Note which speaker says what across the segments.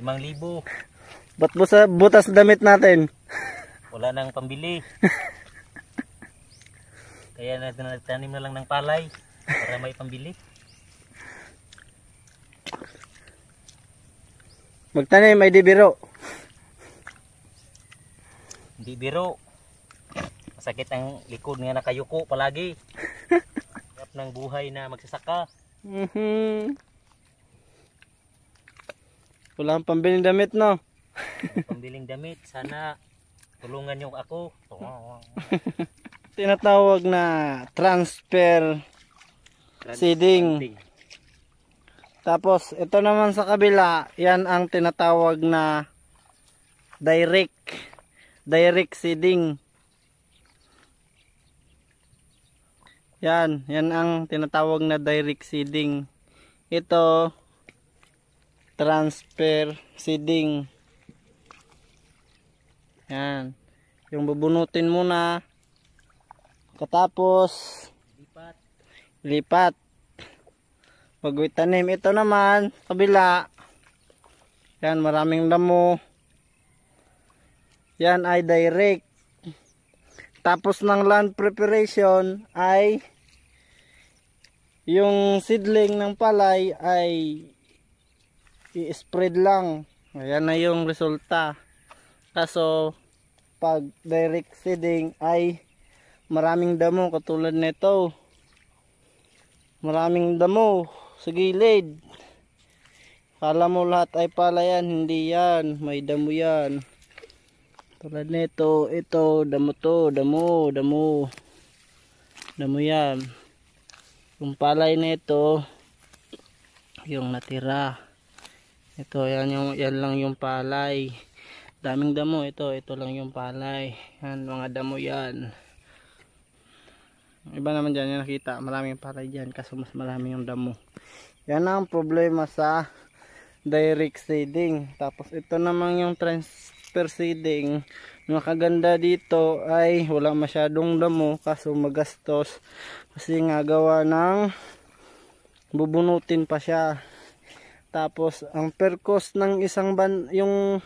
Speaker 1: Limang libo. Ba't mo sa butas damit natin? Wala nang pambili. Kaya natanim na lang ng palay para may pambili. Magtanim may di biro. Hindi biro. Masakit ang likod nga nakayuko palagi. Hirap ng buhay na magsasaka. Mhm. Mm wala kang pambiling damit, no? pambiling damit. Sana tulungan niyo ako. Tinatawag na transfer seeding. Tapos, ito naman sa kabila, yan ang tinatawag na direct direct seeding. Yan, yan ang tinatawag na direct seeding. Ito, transfer seeding. Yan. Yung bubunutin muna. Katapos lipat. Lipat. Pag tanim ito naman, kabila. Yan, maraming damo. Yan ay direct. Tapos ng land preparation ay yung seedling ng palay ay i-spread lang ayan na yung resulta kaso pag direct seeding ay maraming damo katulad nito maraming damo sa gilid kala mo lahat ay pala yan hindi yan may damo yan tulad nito ito damo to damo damo damo yan yung palay nito yung natira ito yan yung yan lang yung palay daming damo ito ito lang yung palay yan mga damo yan iba naman dyan yung nakita maraming palay dyan kaso mas marami yung damo yan ang problema sa direct seeding tapos ito naman yung transfer seeding nakaganda dito ay wala masyadong damo kaso magastos kasi nga gawa ng bubunutin pa siya tapos ang per cost ng isang ban yung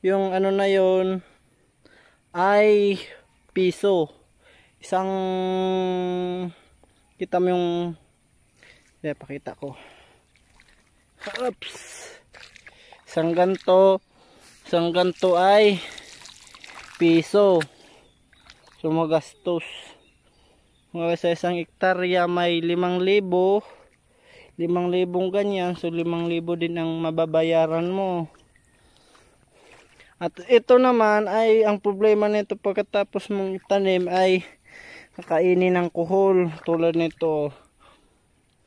Speaker 1: yung ano na yon ay piso. Isang kita mo yung eh pakita ko. Oops. Isang ganto, isang ganto ay piso. So magastos. Mga sa isang hektarya may 5,000 limang libong ganyan so limang libo din ang mababayaran mo at ito naman ay ang problema nito pagkatapos mong itanim ay kakainin ng kuhol tulad nito.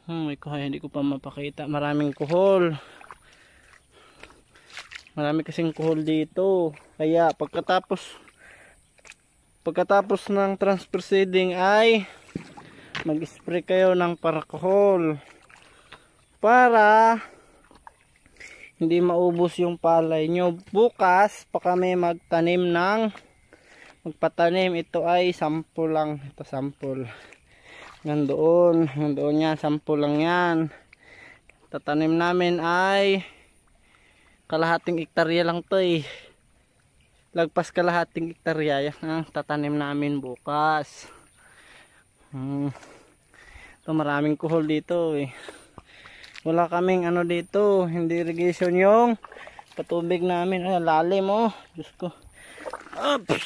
Speaker 1: Hmm, may kuhol, hindi ko pa mapakita. Maraming kuhol. Marami kasing kuhol dito. Kaya pagkatapos pagkatapos ng transfer seeding ay mag-spray kayo ng parakuhol para hindi maubos yung palay nyo bukas pa kami magtanim ng magpatanim ito ay sample lang ito sample nandoon nandoon yan sample lang yan tatanim namin ay kalahating ektarya lang to eh lagpas kalahating ektarya yan tatanim namin bukas hmm. ito maraming kuhol dito eh wala kaming ano dito hindi irrigation yung patubig namin ay lalim oh Diyos ko Oops.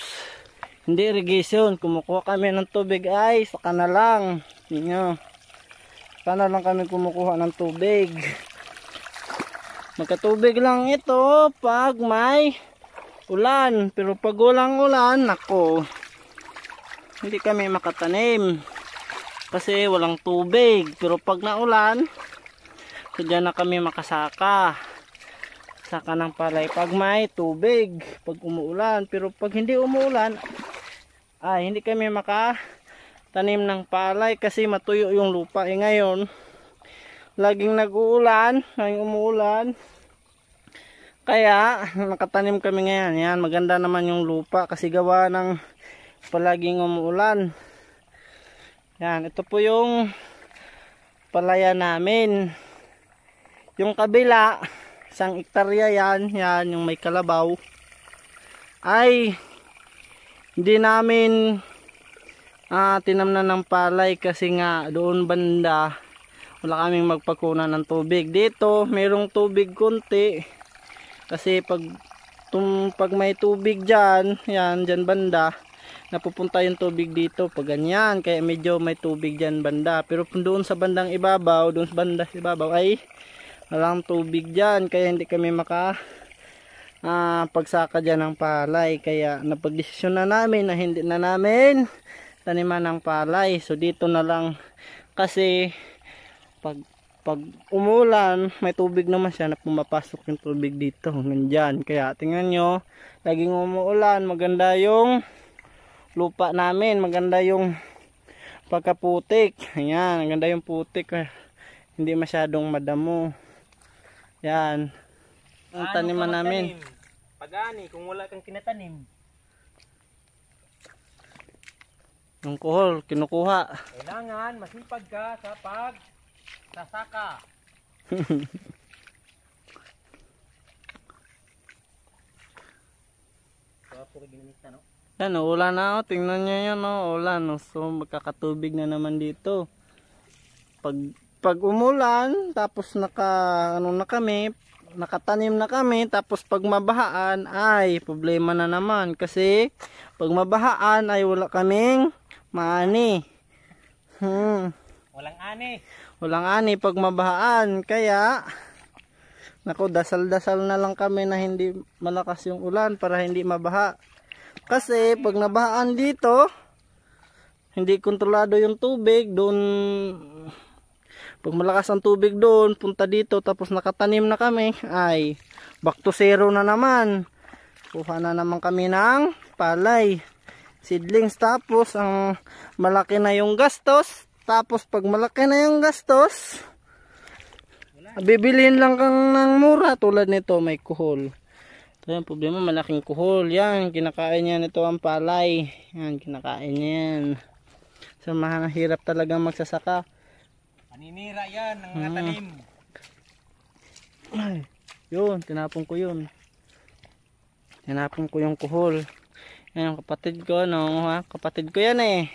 Speaker 1: hindi irrigation kumukuha kami ng tubig ay saka na lang ninyo saka na lang kami kumukuha ng tubig magkatubig lang ito pag may ulan pero pag walang ulan nako hindi kami makatanim kasi walang tubig pero pag naulan So dyan na kami makasaka. Saka ng palay pag may tubig, pag umuulan. Pero pag hindi umuulan, ay hindi kami maka tanim ng palay kasi matuyo yung lupa. Eh ngayon, laging nag-uulan, laging umuulan. Kaya nakatanim kami ngayon. Yan, maganda naman yung lupa kasi gawa ng palaging umuulan. Yan, ito po yung palaya namin. Yung kabila, isang ektarya yan, yan yung may kalabaw. Ay, hindi namin ah, tinamnan ng palay kasi nga doon banda wala kaming magpakunan ng tubig. Dito, merong tubig konti kasi pag tum, pag may tubig dyan, yan, dyan banda, napupunta yung tubig dito pag ganyan kaya medyo may tubig dyan banda pero doon sa bandang ibabaw doon sa banda ibabaw ay walang tubig dyan kaya hindi kami maka uh, pagsaka dyan ng palay kaya napagdesisyon na namin na hindi na namin taniman ng palay so dito na lang kasi pag pag umulan, may tubig naman siya na pumapasok yung tubig dito hanggang Kaya tingnan nyo, laging umuulan, maganda yung lupa namin, maganda yung pagkaputik. Ayan, maganda yung putik. Ah, hindi masyadong madamo. Yan. Ang ano taniman namin. Tanim? Pagani kung wala kang kinatanim. Yung kohol, kinukuha. Kailangan masipag ka sa pag sasaka. Yan, ulan na. Oh. Tingnan nyo yun. Oh. Ulan. Oh. So, magkakatubig na naman dito. Pag pag umulan, tapos naka, ano na kami, nakatanim na kami, tapos pag mabahaan, ay, problema na naman. Kasi, pag mabahaan, ay wala kaming maani. Hmm. Walang ani. Walang ani pag mabahaan. Kaya, Nako, dasal-dasal na lang kami na hindi malakas yung ulan para hindi mabaha. Kasi pag nabahaan dito, hindi kontrolado yung tubig, doon pag malakas ang tubig doon, punta dito, tapos nakatanim na kami, ay back to zero na naman. Kuha na naman kami ng palay. Seedlings tapos ang malaki na yung gastos. Tapos pag malaki na yung gastos, bibilihin lang kang ng mura tulad nito may kuhol. So, yung problema, malaking kuhol. Yan, kinakain niya ito ang palay. Yan, kinakain yan. So, mahirap talaga magsasaka. Paninira yan ng mga ah. Ay, yun, tinapon ko yun. Tinapon ko yung kuhol. Yan, kapatid ko, no? Ha? Kapatid ko yan eh.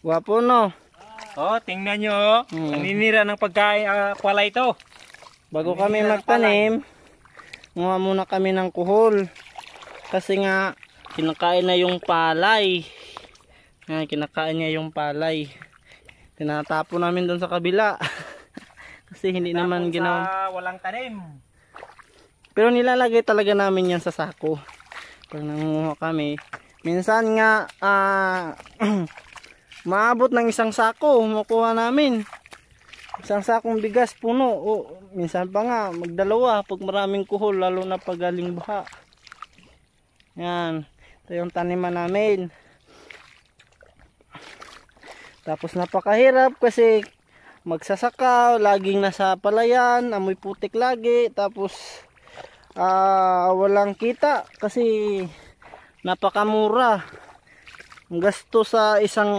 Speaker 1: Gwapo, no? Oh, tingnan nyo, oh. hmm. paninira ng pagkain, uh, ah, pala ito. Bago kami magtanim, nguha muna kami ng kuhol. Kasi nga, kinakain na yung palay. Nga, kinakain niya yung palay tinatapo namin doon sa kabila kasi hindi Tapos naman ginawa walang tanim pero nilalagay talaga namin yan sa sako pag nangunguha kami minsan nga uh, maabot ng isang sako makuha namin isang sakong bigas puno o minsan pa nga magdalawa pag maraming kuhol lalo na pag galing buha yan ito yung taniman namin tapos napakahirap kasi magsasaka, laging nasa palayan, amoy putik lagi, tapos uh, walang kita kasi napakamura. Ang gasto sa isang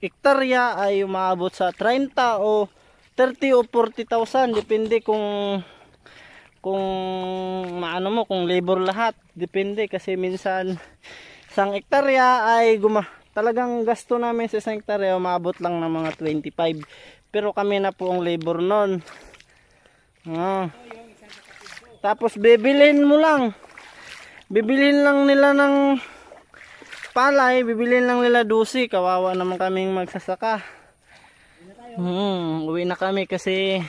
Speaker 1: hektarya ay umaabot sa 30 o 30 o 40,000 depende kung kung maano mo kung labor lahat depende kasi minsan isang hektarya ay guma talagang gasto namin sa isang hektarya maabot lang ng mga 25 pero kami na po ang labor nun ah. tapos bibilin mo lang bibilin lang nila ng palay bibilin lang nila dusi kawawa naman kaming magsasaka hmm, uwi na kami kasi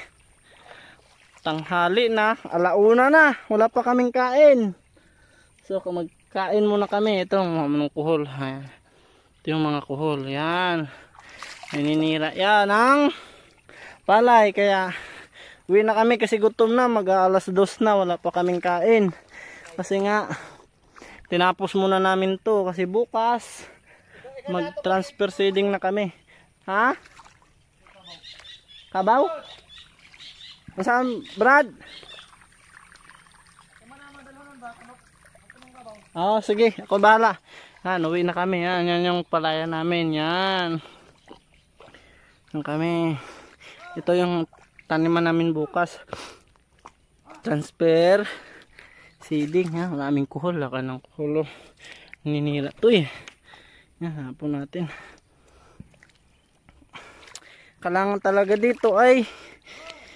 Speaker 1: tanghali na alauna na wala pa kaming kain so magkain muna kami itong manong kuhol ha ito yung mga kuhol yan naninira yan ang palay kaya uwi na kami kasi gutom na mag alas dos na wala pa kaming kain kasi nga tinapos muna namin to kasi bukas mag transfer seeding na kami ha kabaw masaan brad oh sige ako bahala. Yan, uwi na kami. Yan, yan yung palaya namin. Yan. Yan kami. Ito yung taniman namin bukas. Transfer. Seeding. Yan, wala aming kuhol. Laka ng kuhol. Oh. Ninira. Ito eh. Yan, hapon natin. Kailangan talaga dito ay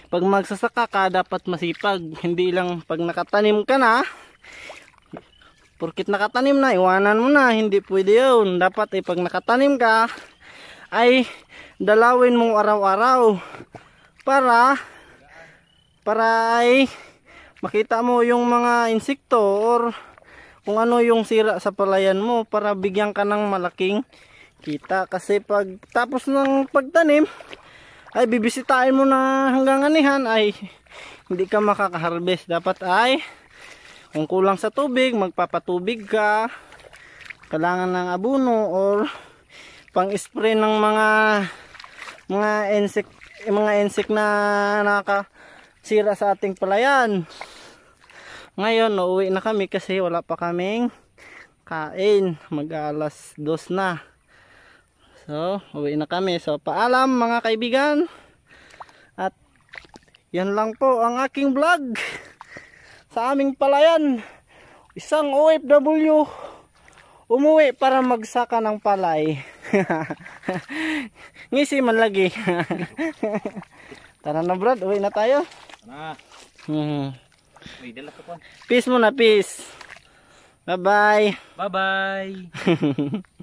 Speaker 1: pag magsasaka ka dapat masipag. Hindi lang pag nakatanim ka na Porkit nakatanim na, iwanan mo na. Hindi pwede yun. Dapat eh, pag nakatanim ka, ay dalawin mo araw-araw para para ay makita mo yung mga insekto or kung ano yung sira sa palayan mo para bigyan ka ng malaking kita kasi pag tapos ng pagtanim ay bibisitahin mo na hanggang anihan ay hindi ka makakaharvest dapat ay kung kulang sa tubig magpapatubig ka kailangan ng abuno or pang spray ng mga mga insect eh, mga insect na nakasira sa ating palayan ngayon nauwi na kami kasi wala pa kaming kain mag alas dos na so uwi na kami so paalam mga kaibigan at yan lang po ang aking vlog sa aming palayan isang OFW umuwi para magsaka ng palay ngisi man lagi tara na brad uwi na tayo tara hmm. na dala ka pa. peace peace bye bye bye bye